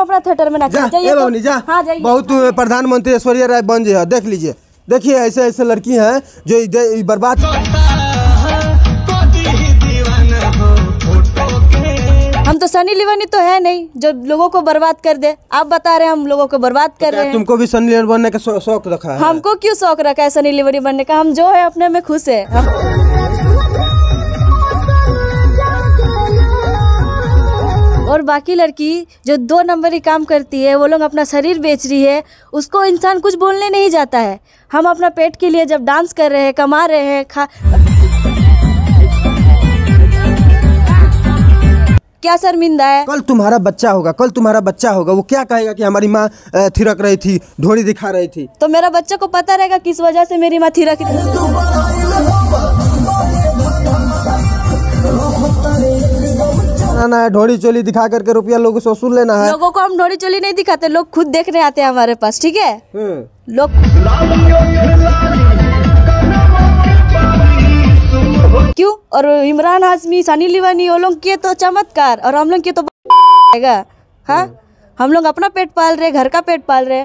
अपना थिएटर में जा, तो। जा, हाँ, बहुत प्रधानमंत्री ऐश्वर्या राय बन जाए देख लीजिए देखिए ऐसे ऐसे लड़की हैं जो बर्बाद हम तो सनी लिवनी तो है नहीं जो लोगों को बर्बाद कर दे आप बता रहे हैं हम लोगों को बर्बाद कर रहे हैं तुमको भी सनी लिवनी बनने का शौक रखा है हमको क्यों शौक रखा है सनी लिवनी बनने का हम जो है अपने में खुश है और बाकी लड़की जो दो ही काम करती है वो लोग अपना शरीर बेच रही है उसको इंसान कुछ बोलने नहीं जाता है हम अपना पेट के लिए जब डांस कर रहे हैं कमा रहे हैं खा क्या शर्मिंदा है कल तुम्हारा बच्चा होगा कल तुम्हारा बच्चा होगा वो क्या कहेगा कि हमारी माँ थिरक रही थी ढोड़ी दिखा रही थी तो मेरा बच्चा को पता रहेगा किस वजह से मेरी माँ थिरक रही दिखाना है ढोड़ी चोली दिखा करके रुपया लोगों से वसूल लेना है लोगों को हम ढोड़ी चोली नहीं दिखाते लोग खुद देखने आते हैं हमारे पास ठीक है हम्म। लोग क्यों और इमरान हाजमी सनी लिवानी वो लोग किए तो चमत्कार और हम लोग किए तो हाँ हम्म। हम लोग अपना पेट पाल रहे घर का पेट पाल रहे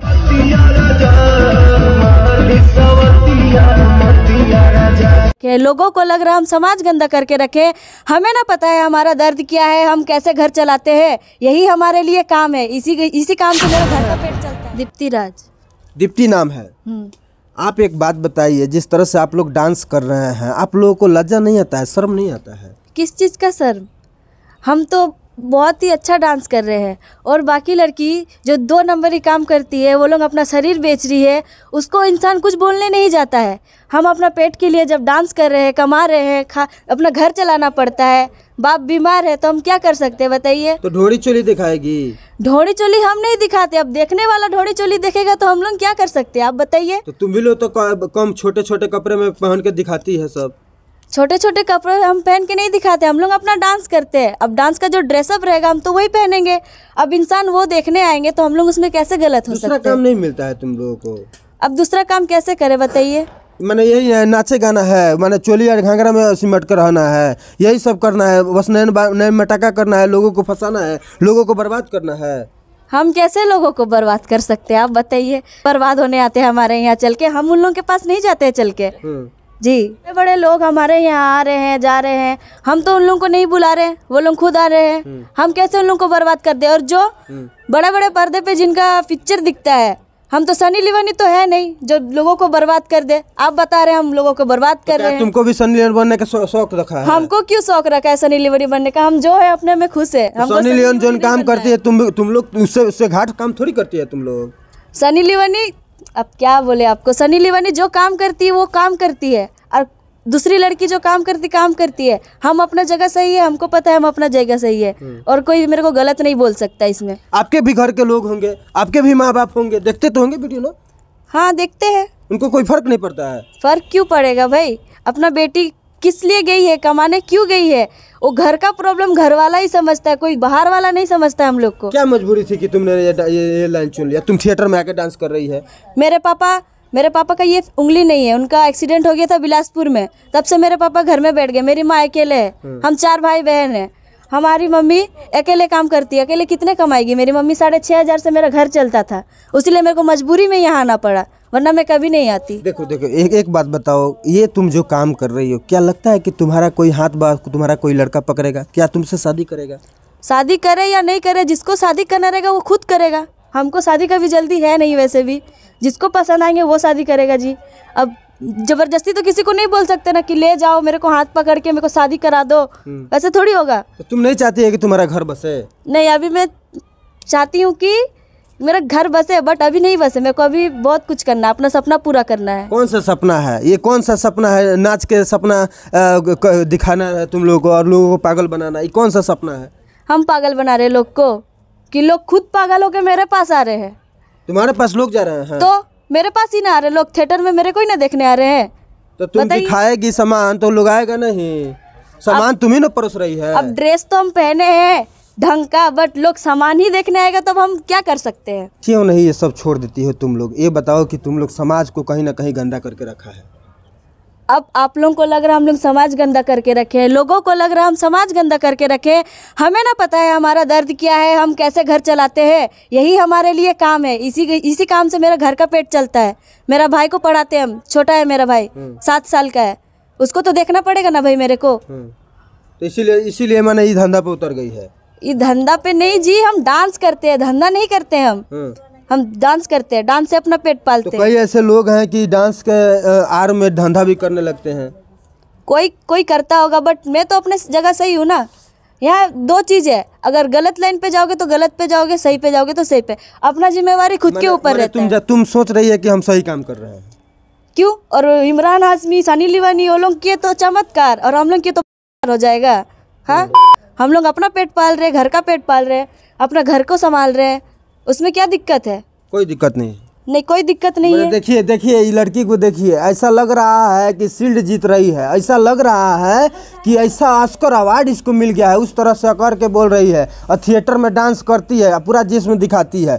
कि लोगों को लग रहा हम समाज गंदा करके रखें हमें ना पता है हमारा दर्द क्या है हम कैसे घर चलाते हैं यही हमारे लिए काम है इसी इसी काम से मेरा घर का पेट चलता है दीप्ति राज दीप्ति नाम है हम्म। आप एक बात बताइए जिस तरह से आप लोग डांस कर रहे हैं आप लोगों को लज्जा नहीं आता है शर्म नहीं आता है किस चीज़ का शर्म हम तो बहुत ही अच्छा डांस कर रहे हैं और बाकी लड़की जो दो नंबर ही काम करती है वो लोग अपना शरीर बेच रही है उसको इंसान कुछ बोलने नहीं जाता है हम अपना पेट के लिए जब डांस कर रहे हैं कमा रहे हैं खा अपना घर चलाना पड़ता है बाप बीमार है तो हम क्या कर सकते हैं बताइए तो ढोड़ी चोली दिखाएगी ढोड़ी चोली हम नहीं दिखाते अब देखने वाला ढोड़ी चोली देखेगा तो हम लोग क्या कर सकते हैं आप बताइए तो तुम भी लोग तो कम छोटे छोटे कपड़े में पहन के दिखाती है सब छोटे छोटे कपड़े हम पहन के नहीं दिखाते हम लोग अपना डांस करते हैं अब डांस का जो ड्रेसअप रहेगा हम तो वही पहनेंगे अब इंसान वो देखने आएंगे तो हम लोग उसमें कैसे गलत हो सकते काम नहीं मिलता है तुम लोगों को अब दूसरा काम कैसे करे बताइए मैंने यही है नाचे गाना है मैंने चोली और घाघरा में सिमट कर रहना है यही सब करना है बस नैन नैन मटाका करना है लोगों को फंसाना है लोगों को बर्बाद करना है हम कैसे लोगों को बर्बाद कर सकते हैं आप बताइए बर्बाद होने आते हैं हमारे यहाँ चल के हम उन लोगों के पास नहीं जाते हैं चल के हम्म। जी बड़े लोग हमारे यहाँ आ रहे हैं जा रहे हैं हम तो उन लोगों को नहीं बुला रहे वो लोग खुद आ रहे हैं हम्म। हम कैसे उन लोगों को बर्बाद कर दे और जो हम्म। बड़े बड़े पर्दे पे जिनका पिक्चर दिखता है हम तो सनी लिवानी तो है नहीं जो लोगों को बर्बाद कर दे आप बता रहे हैं हम लोगों को बर्बाद कर रहे हैं तुमको भी सनी लिवानी बनने का शौक रखा है हमको क्यों शौक रखा है सनी लिवानी बनने का हम जो है अपने में खुश है हम सनी लिवानी जो काम करती है तुम तुम लोग उससे उससे घाट काम थोड़ी करती है तुम लोग सनी लिवानी अब क्या बोले आपको सनी लिवानी जो काम करती है वो काम करती है और दूसरी लड़की जो काम करती काम करती है हम अपना जगह सही है हमको पता है हम अपना जगह सही है हम्म। और कोई मेरे को गलत नहीं बोल सकता इसमें आपके भी घर के लोग होंगे आपके भी माँ बाप होंगे देखते तो होंगे वीडियो ना हाँ देखते हैं उनको कोई फर्क नहीं पड़ता है फर्क क्यों पड़ेगा भाई अपना बेटी किस लिए गई है कमाने क्यों गई है वो घर का प्रॉब्लम घर वाला ही समझता है कोई बाहर वाला नहीं समझता हम लोग को क्या मजबूरी थी कि तुमने ये, ये, ये लाइन चुन लिया तुम थिएटर में आके डांस कर रही है मेरे पापा मेरे पापा का ये उंगली नहीं है उनका एक्सीडेंट हो गया था बिलासपुर में तब से मेरे पापा घर में बैठ गए मेरी माँ अकेले है हम्म। हम चार भाई बहन है हमारी मम्मी अकेले काम करती है अकेले कितने कमाएगी मेरी मम्मी साढ़े छः हज़ार से मेरा घर चलता था उसीलिए मेरे को मजबूरी में यहाँ आना पड़ा वरना मैं कभी नहीं आती देखो देखो एक एक बात बताओ ये तुम जो काम कर रही हो क्या लगता है कि तुम्हारा कोई हाथ बात तुम्हारा कोई लड़का पकड़ेगा क्या तुमसे शादी करेगा शादी करे या नहीं करे जिसको शादी करना रहेगा वो खुद करेगा हमको शादी का भी जल्दी है नहीं वैसे भी जिसको पसंद आएंगे वो शादी करेगा जी अब जबरदस्ती तो किसी को नहीं बोल सकते ना कि ले जाओ मेरे को हाथ पकड़ के मेरे को शादी करा दो हम्म। वैसे थोड़ी होगा तो तुम नहीं चाहती है कि तुम्हारा घर बसे नहीं अभी मैं चाहती हूँ कि मेरा घर बसे बट अभी नहीं बसे मेरे को अभी बहुत कुछ करना है अपना सपना पूरा करना है कौन सा सपना है ये कौन सा सपना है नाच के सपना दिखाना है तुम लोगों को और लोगों को पागल बनाना ये कौन सा सपना है हम पागल बना रहे लोग को कि लोग खुद पागल होके मेरे पास आ रहे हैं तुम्हारे पास लोग जा रहे हैं हाँ। तो मेरे पास ही ना आ रहे लोग थिएटर में मेरे को ही ना देखने आ रहे हैं तो तुम दिखाएगी सामान तो लोग आएगा नहीं सामान तुम ही ना परोस रही है अब ड्रेस तो हम पहने हैं ढंग का बट लोग सामान ही देखने आएगा तब हम क्या कर सकते हैं क्यों नहीं ये सब छोड़ देती हो तुम लोग ये बताओ कि तुम लोग समाज को कहीं ना कहीं गंदा करके रखा है अब आप लोगों को लग रहा हम लोग समाज गंदा करके रखे हैं लोगों को लग रहा हम समाज गंदा करके रखे हैं हमें ना पता है हमारा दर्द क्या है हम कैसे घर चलाते हैं यही हमारे लिए काम है इसी इसी काम से मेरा घर का पेट चलता है मेरा भाई को पढ़ाते हैं हम छोटा है मेरा भाई हम्म। सात साल का है उसको तो देखना पड़ेगा ना भाई मेरे को हम्म। तो इसीलिए इसीलिए मैंने ये धंधा पे उतर गई है ये धंधा पे नहीं जी हम डांस करते हैं धंधा नहीं करते हैं हम हम्म। हम डांस करते हैं डांस से अपना पेट तो पालते तो कई ऐसे लोग हैं कि डांस के आर में धंधा भी करने लगते हैं कोई कोई करता होगा बट मैं तो अपने जगह सही हूँ ना यहाँ दो चीज़ है अगर गलत लाइन पे जाओगे तो गलत पे जाओगे सही पे जाओगे तो सही पे अपना जिम्मेवारी खुद के ऊपर है तुम, तुम सोच रही है कि हम सही काम कर रहे हैं क्यों और इमरान हाजमी सानी लिवानी वो लोग किए तो चमत्कार और हम लोग किए तो हो जाएगा हाँ हम्म। हम लोग अपना पेट पाल रहे घर का पेट पाल रहे अपना घर को संभाल रहे उसमें क्या दिक्कत है कोई दिक्कत नहीं नहीं कोई दिक्कत नहीं है देखिए देखिए ये लड़की को देखिए ऐसा लग रहा है कि शील्ड जीत रही है ऐसा लग रहा है कि ऐसा ऑस्कर अवार्ड इसको मिल गया है उस तरह से कर के बोल रही है और थिएटर में डांस करती है पूरा जिसमें दिखाती है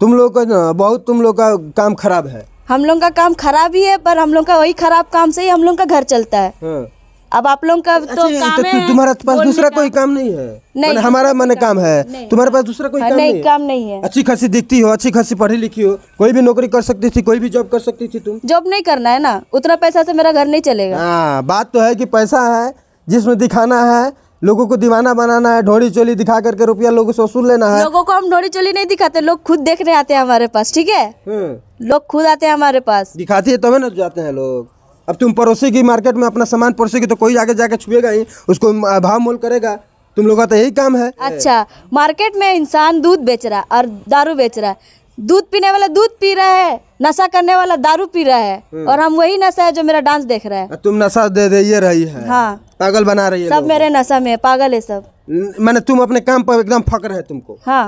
तुम लोग का बहुत तुम लोग का काम खराब है हम लोग का काम खराब ही है पर हम लोग का वही खराब काम से ही हम लोग का घर चलता है हाँ। अब आप लोगों का तो अच्छा, काम तो है तुम्हारा पास दूसरा कोई काम नहीं है नहीं मतलब हमारा मन काम है तुम्हारे पास दूसरा कोई हाँ, काम नहीं काम नहीं है अच्छी खासी दिखती हो अच्छी खासी पढ़ी लिखी हो कोई भी नौकरी कर सकती थी कोई भी जॉब कर सकती थी तुम जॉब नहीं करना है ना उतना पैसा से मेरा घर नहीं चलेगा हाँ बात तो है की पैसा है जिसमें दिखाना है लोगों को दीवाना बनाना है ढोड़ी चोली दिखा करके रुपया लोगों से वसूल लेना है लोगों को हम ढोड़ी चोली नहीं दिखाते लोग खुद देखने आते हैं हमारे पास ठीक है हम्म। लोग खुद आते हैं हमारे पास दिखाती है तो ना जाते हैं लोग अब तुम पड़ोसी मार्केट में अपना सामान पड़ोसी तो कोई आगे जाके छुएगा ही उसको भाव मोल करेगा तुम लोगों का तो यही काम है अच्छा मार्केट में इंसान दूध बेच रहा और दारू बेच रहा है दूध पीने वाला दूध पी रहा है नशा करने वाला दारू पी रहा है हम्म। और हम वही नशा है जो मेरा डांस देख रहा है तुम नशा दे दे ये रही है हाँ पागल बना रही है सब मेरे नशा में पागल है सब मैंने तुम अपने काम पर एकदम फकर है तुमको हाँ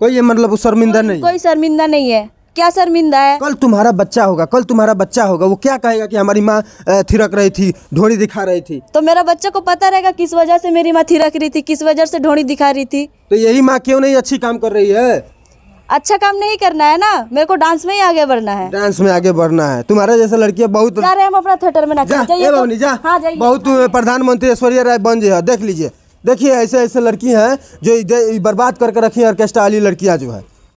कोई मतलब शर्मिंदा नहीं कोई शर्मिंदा नहीं है क्या शर्मिंदा है कल तुम्हारा बच्चा होगा कल तुम्हारा बच्चा होगा वो क्या कहेगा कि हमारी माँ थिरक रही थी ढोड़ी दिखा रही थी तो मेरा बच्चे को पता रहेगा किस वजह से मेरी माँ थिरक रही थी किस वजह से ढोड़ी दिखा रही थी तो यही माँ क्यों नहीं अच्छी काम कर रही है अच्छा काम नहीं करना है ना मेरे को डांस में ही आगे बढ़ना है डांस में आगे बढ़ना है तुम्हारा जैसा लड़कियाँ बहुत जा रहे हम अपना थिएटर में जा, तो। जा, हाँ, जा। बहुत प्रधानमंत्री ऐश्वर्या राय बन है देख लीजिए देखिए ऐसे ऐसे लड़की हैं जो बर्बाद करके रखी है ऑर्केस्ट्रा वाली लड़कियाँ जो है